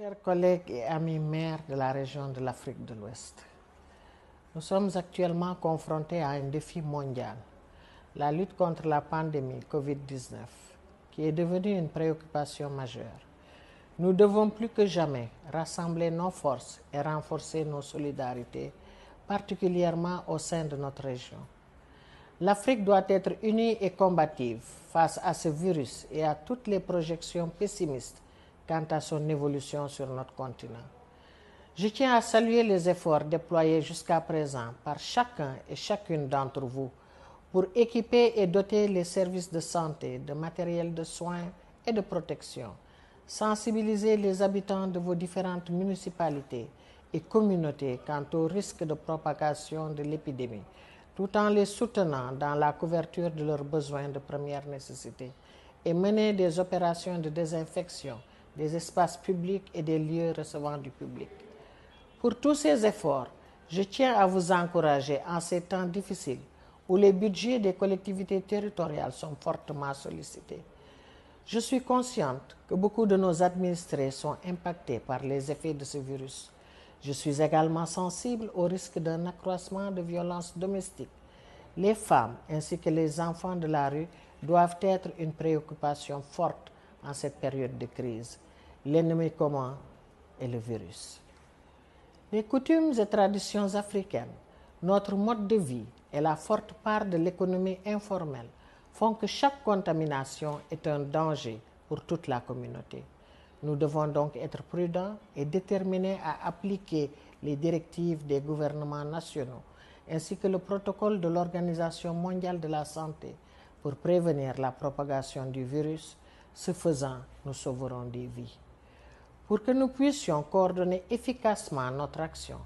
Chers collègues et amis maires de la région de l'Afrique de l'Ouest, nous sommes actuellement confrontés à un défi mondial, la lutte contre la pandémie COVID-19, qui est devenue une préoccupation majeure. Nous devons plus que jamais rassembler nos forces et renforcer nos solidarités, particulièrement au sein de notre région. L'Afrique doit être unie et combative face à ce virus et à toutes les projections pessimistes quant à son évolution sur notre continent. Je tiens à saluer les efforts déployés jusqu'à présent par chacun et chacune d'entre vous pour équiper et doter les services de santé, de matériel de soins et de protection, sensibiliser les habitants de vos différentes municipalités et communautés quant au risque de propagation de l'épidémie, tout en les soutenant dans la couverture de leurs besoins de première nécessité et mener des opérations de désinfection des espaces publics et des lieux recevant du public. Pour tous ces efforts, je tiens à vous encourager en ces temps difficiles où les budgets des collectivités territoriales sont fortement sollicités. Je suis consciente que beaucoup de nos administrés sont impactés par les effets de ce virus. Je suis également sensible au risque d'un accroissement de violences domestiques. Les femmes ainsi que les enfants de la rue doivent être une préoccupation forte en cette période de crise. L'ennemi commun est le virus. Les coutumes et traditions africaines, notre mode de vie et la forte part de l'économie informelle font que chaque contamination est un danger pour toute la communauté. Nous devons donc être prudents et déterminés à appliquer les directives des gouvernements nationaux ainsi que le protocole de l'Organisation mondiale de la santé pour prévenir la propagation du virus. Ce faisant, nous sauverons des vies. Pour que nous puissions coordonner efficacement notre action,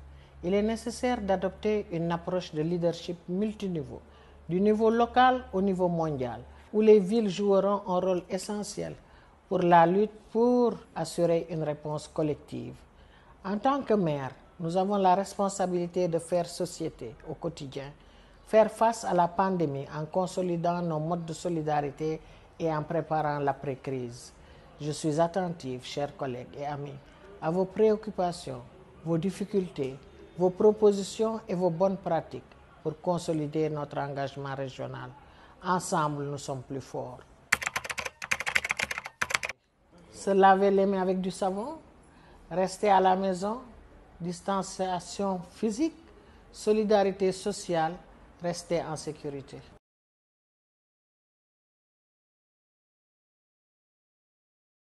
il est nécessaire d'adopter une approche de leadership multiniveau, du niveau local au niveau mondial, où les villes joueront un rôle essentiel pour la lutte pour assurer une réponse collective. En tant que maire, nous avons la responsabilité de faire société au quotidien, faire face à la pandémie en consolidant nos modes de solidarité et en préparant l'après-crise. Je suis attentive, chers collègues et amis, à vos préoccupations, vos difficultés, vos propositions et vos bonnes pratiques pour consolider notre engagement régional. Ensemble, nous sommes plus forts. Se laver les mains avec du savon, rester à la maison, distanciation physique, solidarité sociale, rester en sécurité.